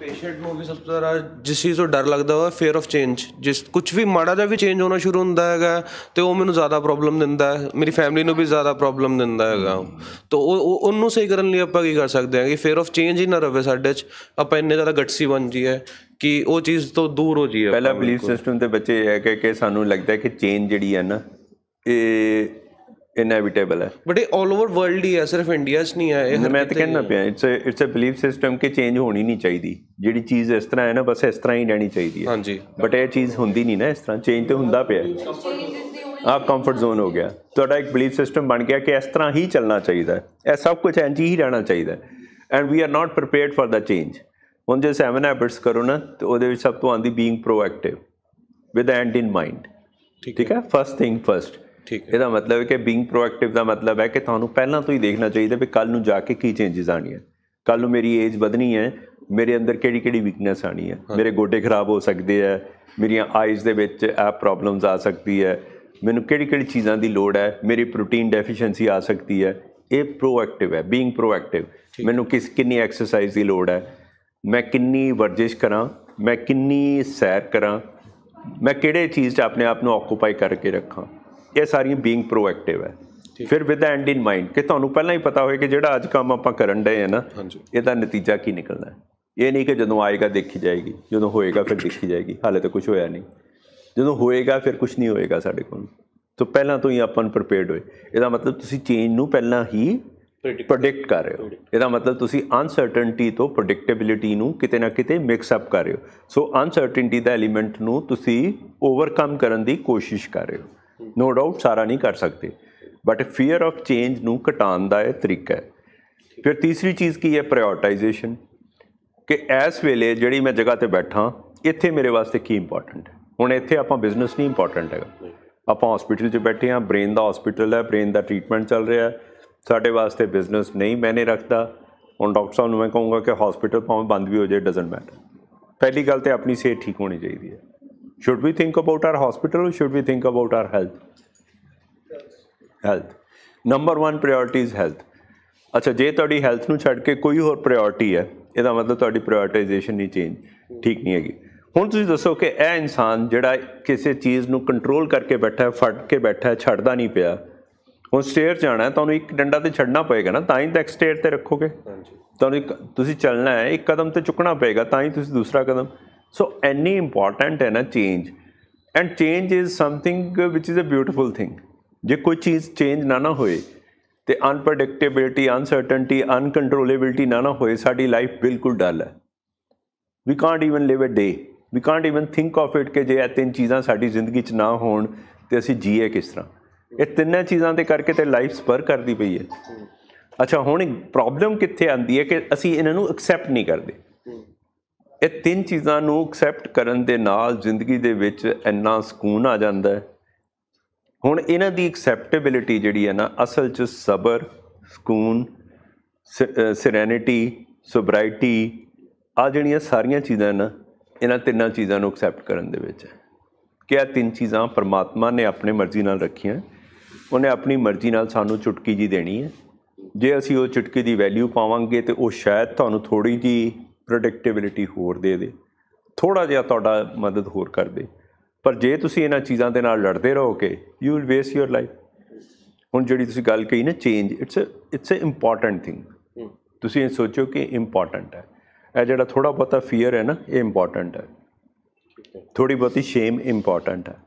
Patient ਨੂੰ ਵੀ ਸਭ ਤੋਂ ਜ਼ਿਆਦਾ ਜਿਸ ਚੀਜ਼ ਤੋਂ ਡਰ ਲੱਗਦਾ ਹੋਵੇ ਫੇਅਰ ਆਫ ਚੇਂਜ ਜਿਸ ਕੁਝ ਵੀ ਮਾੜਾ ਜਿਹਾ ਵੀ ਚੇਂਜ ਹੋਣਾ ਸ਼ੁਰੂ ਹੁੰਦਾ ਹੈਗਾ ਤੇ ਉਹ ਮੈਨੂੰ ਜ਼ਿਆਦਾ ਪ੍ਰੋਬਲਮ ਦਿੰਦਾ ਹੈ ਮੇਰੀ ਫੈਮਿਲੀ ਨੂੰ ਵੀ ਜ਼ਿਆਦਾ ਪ੍ਰੋਬਲਮ ਦਿੰਦਾ ਹੈਗਾ ਤਾਂ ਉਹ ਉਹਨੂੰ ਸਹੀ ਕਰਨ ਲਈ ਆਪਾਂ ਕੀ ਕਰ ਸਕਦੇ ਹਾਂ ਕਿ ਫੇਅਰ ਆਫ ਚੇਂਜ ਹੀ ਨਾ ਰਵੇ ਸਾਡੇ 'ਚ ਆਪਾਂ ਇੰਨੇ ਜ਼ਿਆਦਾ ਗੱਟਸੀ ਬਣ ਜਾਈਏ ਕਿ ਉਹ ਚੀਜ਼ ਤੋਂ ਦੂਰ ਹੋ ਜਾਈਏ ਪਹਿਲਾ ਬਲੀਫ ਸਿਸਟਮ ਤੇ ਬੱਚੇ ਇਹ ਹੈ ਕਿ ਸਾਨੂੰ ਲੱਗਦਾ ਹੈ ਕਿ ਚੇਂਜ ਜਿਹੜੀ ਹੈ ਨਾ ਇਹ ਇਨੈਵਿਟੇਬਲ ਹੈ ਬਟ ਇਹ 올 ਓਵਰ ਵਰਲਡ ਹੀ ਹੈ ਸਿਰਫ ਇੰਡੀਆ 'ਚ ਨਹੀਂ ਆਇਆ ਇਹ ਮੈਂ ਤਾਂ ਕਹਿਣਾ ਪਿਆ it's uh it's uh belief system ਕਿ ਚੇਂਜ ਹੋਣੀ ਨਹੀਂ ਚਾਹੀਦੀ ਜਿਹੜੀ ਚੀਜ਼ ਇਸ ਤਰ੍ਹਾਂ ਹੈ ਨਾ ਬਸ ਇਸ ਤਰ੍ਹਾਂ ਹੀ ਰਹਿਣੀ ਚਾਹੀਦੀ ਹੈ ਹਾਂਜੀ ਬਟ ਇਹ ਚੀਜ਼ ਹੁੰਦੀ ਨਹੀਂ ਨਾ ਇਸ ਤਰ੍ਹਾਂ ਚੇਂਜ ਤੇ ਹੁੰਦਾ ਪਿਆ ਆਪ ਕੰਫਰਟ ਜ਼ੋਨ ਹੋ ਗਿਆ ਤੁਹਾਡਾ ਇੱਕ ਬਲੀਫ ਸਿਸਟਮ ਬਣ ਗਿਆ ਕਿ ਇਸ ਤਰ੍ਹਾਂ ਹੀ ਚੱਲਣਾ ਚਾਹੀਦਾ ਹੈ ਇਹ ਸਭ ਕੁਝ ਇੰਜ ਹੀ ਰਹਿਣਾ ਚਾਹੀਦਾ and we are not prepared for the change ਹੁਣ ਜੇ ਸੈਵਨ ਹੈਬਿਟਸ ਕਰੋ ਨਾ ਤੇ ਉਹਦੇ ਵਿੱਚ ਸਭ ਤੋਂ ਆਂਦੀ being proactive with end in mind ਠੀਕ ਹੈ ਫਰਸਟ ਥਿੰਗ ਫਰਸਟ ਠੀਕ ਹੈ ਇਹਦਾ ਮਤਲਬ ਹੈ ਕਿ ਬੀਇੰਗ ਪ੍ਰੋਐਕਟਿਵ ਦਾ ਮਤਲਬ ਹੈ ਕਿ ਤੁਹਾਨੂੰ ਪਹਿਲਾਂ ਤੋਂ ਹੀ ਦੇਖਣਾ ਚਾਹੀਦਾ ਵੀ ਕੱਲ ਨੂੰ ਜਾ ਕੇ ਕੀ ਚੇਂਜਸ ਆਣੀਆਂ ਕੱਲ ਨੂੰ ਮੇਰੀ ਏਜ ਵਧਣੀ ਹੈ ਮੇਰੇ ਅੰਦਰ ਕਿਹੜੀ ਕਿਹੜੀ ਵੀਕਨੈਸ ਆਣੀ ਹੈ ਮੇਰੇ ਗੋਡੇ ਖਰਾਬ ਹੋ ਸਕਦੇ ਆ ਮੇਰੀਆਂ ਆਈਜ਼ ਦੇ ਵਿੱਚ ਆ ਪ੍ਰੋਬਲਮਸ ਆ ਸਕਦੀ ਹੈ ਮੈਨੂੰ ਕਿਹੜੀ ਕਿਹੜੀ ਚੀਜ਼ਾਂ ਦੀ ਲੋੜ ਹੈ ਮੇਰੀ ਪ੍ਰੋਟੀਨ ਡੈਫੀਸ਼ੀਐਂਸੀ ਆ ਸਕਦੀ ਹੈ ਇਹ ਪ੍ਰੋਐਕਟਿਵ ਹੈ ਬੀਇੰਗ ਪ੍ਰੋਐਕਟਿਵ ਮੈਨੂੰ ਕਿਸ ਕਿੰਨੀ ਐਕਸਰਸਾਈਜ਼ ਦੀ ਲੋੜ ਹੈ ਮੈਂ ਕਿੰਨੀ ਵਰਜਿਸ਼ ਕਰਾਂ ਮੈਂ ਕਿੰਨੀ ਸੈਰ ਕਰਾਂ ਮੈਂ ਕਿਹੜੇ ਚੀਜ਼ 'ਚ ਆਪਣੇ ਆਪ ਨੂੰ ਆਕੂਪਾਈ ਕਰਕੇ ਰੱਖਾਂ ਇਹ ਸਾਰੀਆਂ ਬੀਇੰਗ ਪ੍ਰੋਐਕਟਿਵ ਹੈ ਫਿਰ ਵਿਦ ਐਂਡ ਇਨ ਮਾਈਂਡ ਕਿ ਤੁਹਾਨੂੰ ਪਹਿਲਾਂ ਹੀ ਪਤਾ ਹੋਵੇ ਕਿ ਜਿਹੜਾ ਅੱਜ ਕੰਮ ਆਪਾਂ ਕਰਨ ਦੇ ਆ ਨਾ ਇਹਦਾ ਨਤੀਜਾ ਕੀ ਨਿਕਲਣਾ ਹੈ ਇਹ ਨਹੀਂ ਕਿ ਜਦੋਂ ਆਏਗਾ ਦੇਖੀ ਜਾਏਗੀ ਜਦੋਂ ਹੋਏਗਾ ਫਿਰ ਦੇਖੀ ਜਾਏਗੀ ਹਾਲੇ ਤਾਂ ਕੁਝ ਹੋਇਆ ਨਹੀਂ ਜਦੋਂ ਹੋਏਗਾ ਫਿਰ ਕੁਝ ਨਹੀਂ ਹੋਏਗਾ ਸਾਡੇ ਕੋਲ ਤੋਂ ਪਹਿਲਾਂ ਤੋਂ ਹੀ ਆਪਾਂ ਨੂੰ ਪ੍ਰੀਪੇਅਰਡ ਹੋਏ ਇਹਦਾ ਮਤਲਬ ਤੁਸੀਂ ਚੇਂਜ ਨੂੰ ਪਹਿਲਾਂ ਹੀ ਪ੍ਰੈਡਿਕਟ ਕਰ ਰਹੇ ਹੋ ਇਹਦਾ ਮਤਲਬ ਤੁਸੀਂ ਅਨਸਰਟਨਟੀ ਤੋਂ ਪ੍ਰੈਡਿਕਟੇਬਿਲਿਟੀ ਨੂੰ ਕਿਤੇ ਨਾ ਕਿਤੇ ਮਿਕਸ ਅਪ ਕਰ ਰਹੇ ਹੋ ਸੋ ਅਨਸਰਟਨਟੀ ਦਾ ਐਲੀਮੈਂਟ ਨੂੰ ਤੁਸੀਂ ਓਵਰਕਮ ਕਰਨ ਦੀ ਕੋਸ਼ਿਸ਼ ਕਰ ਰਹੇ ਹੋ ਨੋ ਡਾਊਟ ਸਾਰਾ ਨਹੀਂ ਕਰ ਸਕਦੇ ਬਟ ਫੀਅਰ ਆਫ ਚੇਂਜ ਨੂੰ ਘਟਾਉਣ ਦਾ ਇਹ ਤਰੀਕਾ ਹੈ ਫਿਰ ਤੀਸਰੀ ਚੀਜ਼ ਕੀ ਹੈ ਪ੍ਰਾਇੋਰਟਾਈਜੇਸ਼ਨ ਕਿ ਐਸ ਵੇਲੇ ਜਿਹੜੀ ਮੈਂ ਜਗ੍ਹਾ ਤੇ ਬੈਠਾ ਇੱਥੇ ਮੇਰੇ ਵਾਸਤੇ ਕੀ ਇੰਪੋਰਟੈਂਟ ਹੈ ਹੁਣ ਇੱਥੇ ਆਪਾਂ ਬਿਜ਼ਨਸ ਨਹੀਂ ਇੰਪੋਰਟੈਂਟ ਹੈਗਾ ਆਪਾਂ ਹਸਪੀਟਲ 'ਚ ਬੈਠੇ ਆ ਬ੍ਰੇਨ ਦਾ ਹਸਪੀਟਲ ਹੈ ਬ੍ਰੇਨ ਦਾ ਟ੍ਰੀਟਮੈਂਟ ਚੱਲ ਰਿਹਾ ਹੈ ਸਾਡੇ ਵਾਸਤੇ ਬਿਜ਼ਨਸ ਨਹੀਂ ਮੈਨੇ ਰੱਖਦਾ ਹੁਣ ਡਾਕਟਰ ਸਾਹਿਬ ਨੂੰ ਮੈਂ ਕਹੂੰਗਾ ਕਿ ਹਸਪੀਟਲ ਭਾਵੇਂ ਬੰਦ ਵੀ ਹੋ ਜਾਏ ਡਸਨਟ ਮੈਟਰ ਪਹਿਲੀ ਗੱਲ ਤੇ ਆਪਣੀ ਸਿਹਤ ਠੀਕ ਹੋਣੀ ਚਾਹੀਦੀ ਹੈ Should we think about our hospital or should we think about our health? Health number 1 priority is health ਅੱਛਾ ਜੇ ਤੁਹਾਡੀ ਹੈਲਥ ਨੂੰ ਛੱਡ ਕੇ ਕੋਈ ਹੋਰ ਪ੍ਰਾਇੋਰਟੀ ਹੈ ਇਹਦਾ ਮਤਲਬ ਤੁਹਾਡੀ ਪ੍ਰਾਇੋਰਟਾਈਜੇਸ਼ਨ ਨਹੀਂ ਚੇਂਜ ਠੀਕ ਨਹੀਂ ਹੈਗੀ ਹੁਣ ਤੁਸੀਂ ਦੱਸੋ ਕਿ ਇਹ ਇਨਸਾਨ ਜਿਹੜਾ ਕਿਸੇ ਚੀਜ਼ ਨੂੰ ਕੰਟਰੋਲ ਕਰਕੇ ਬੈਠਾ ਹੈ ਫੜ ਕੇ ਬੈਠਾ ਹੈ ਛੱਡਦਾ ਨਹੀਂ ਪਿਆ ਹੁਣ ਸਟੇਅਰ ਜਾਣਾ ਤਾਂ ਉਹਨੂੰ ਇੱਕ ਡੰਡਾ ਤੇ ਛੱਡਣਾ ਪਏਗਾ ਨਾ ਤਾਂ ਹੀ ਤਾਂ ਇੱਕ ਸਟੇਅਰ ਤੇ ਰੱਖੋਗੇ ਹਾਂਜੀ ਤੁਹਾਨੂੰ ਤੁਸੀਂ ਚੱਲਣਾ ਹੈ ਇੱਕ ਕਦਮ ਤੇ ਚੁੱਕਣਾ ਪਏਗਾ ਤਾਂ ਹੀ ਤੁਸੀਂ ਦੂਸਰਾ ਕਦਮ ਸੋ ਐਨੀ ਇੰਪੋਰਟੈਂਟ ਹੈ ਨਾ change and change is something which is a beautiful thing ਜੇ ਕੋਈ ਚੀਜ਼ ਚੇਂਜ ਨਾ ਨਾ ਹੋਏ ਤੇ ਅਨਪ੍ਰੈਡਿਕਟੇਬਿਲਟੀ ਅਨਸਰਟਨਟੀ ਅਨਕੰਟਰੋਲੇਬਿਲਟੀ ਨਾ ਨਾ ਹੋਏ ਸਾਡੀ ਲਾਈਫ ਬਿਲਕੁਲ ਡਲ ਹੈ we can't even live a day we can't even think of it ਕਿ ਜੇ ਇਹ ਤਿੰਨ ਚੀਜ਼ਾਂ ਸਾਡੀ ਜ਼ਿੰਦਗੀ 'ਚ ਨਾ ਹੋਣ ਤੇ ਅਸੀਂ ਜੀਏ ਕਿਸ ਤਰ੍ਹਾਂ ਇਹ ਤਿੰਨੇ ਚੀਜ਼ਾਂ ਤੇ ਕਰਕੇ ਤੇ ਲਾਈਫ ਸਪਰ ਕਰਦੀ ਪਈ ਹੈ ਅੱਛਾ ਹੁਣ ਪ੍ਰੋਬਲਮ ਕਿੱਥੇ ਆਂਦੀ ਹੈ ਕਿ ਅਸੀਂ ਇਹਨਾਂ ਨੂੰ ਐਕਸੈਪਟ ਨਹੀਂ ਕਰਦੇ ਇਹ ਤਿੰਨ ਚੀਜ਼ਾਂ ਨੂੰ ਐਕਸੈਪਟ ਕਰਨ ਦੇ ਨਾਲ ਜ਼ਿੰਦਗੀ ਦੇ ਵਿੱਚ ਇੰਨਾ ਸਕੂਨ ਆ ਜਾਂਦਾ ਹੈ ਹੁਣ ਇਹਨਾਂ ਦੀ ਐਕਸੈਪਟੇਬਿਲਿਟੀ ਜਿਹੜੀ ਹੈ ਨਾ ਅਸਲ 'ਚ ਸਬਰ ਸਕੂਨ ਸਿਰੈਨਿਟੀ ਸੋਬਰਾਇਟੀ ਆ ਜਿਹੜੀਆਂ ਸਾਰੀਆਂ ਚੀਜ਼ਾਂ ਨਾ ਇਹਨਾਂ ਤਿੰਨਾਂ ਚੀਜ਼ਾਂ ਨੂੰ ਐਕਸੈਪਟ ਕਰਨ ਦੇ ਵਿੱਚ ਹੈ ਕਿ ਆ ਤਿੰਨ ਚੀਜ਼ਾਂ ਪਰਮਾਤਮਾ ਨੇ ਆਪਣੀ ਮਰਜ਼ੀ ਨਾਲ ਰੱਖੀਆਂ ਉਹਨੇ ਆਪਣੀ ਮਰਜ਼ੀ ਨਾਲ ਸਾਨੂੰ ਚੁਟਕੀ ਜੀ ਦੇਣੀ ਹੈ ਜੇ ਅਸੀਂ ਉਹ ਚੁਟਕੀ ਦੀ ਵੈਲਿਊ ਪਾਵਾਂਗੇ ਤੇ ਉਹ ਸ਼ਾਇਦ ਤੁਹਾਨੂੰ ਥੋੜੀ ਜੀ ਪ੍ਰੋਡਕਟਿਵਿਟੀ ਹੋਰ ਦੇ ਦੇ ਥੋੜਾ ਜਿਹਾ ਤੁਹਾਡਾ ਮਦਦ ਹੋਰ ਕਰ ਦੇ ਪਰ ਜੇ ਤੁਸੀਂ ਇਹਨਾਂ ਚੀਜ਼ਾਂ ਦੇ ਨਾਲ ਲੜਦੇ ਰਹੋਗੇ ਯੂ ਵਿਲ ਵੇਸ ਯੋਰ ਲਾਈਫ ਹੁਣ ਜਿਹੜੀ ਤੁਸੀਂ ਗੱਲ ਕਹੀ ਨਾ change it's it's a important thing ਤੁਸੀਂ ਇਹ ਸੋਚੋ ਕਿ ਇੰਪੋਰਟੈਂਟ ਹੈ ਇਹ ਜਿਹੜਾ ਥੋੜਾ ਬਹੁਤਾ ਫੀਅਰ ਹੈ ਨਾ ਇਹ ਇੰਪੋਰਟੈਂਟ ਹੈ ਥੋੜੀ ਬਹੁਤੀ ਸ਼ੇਮ ਇੰਪੋਰਟੈਂਟ ਹੈ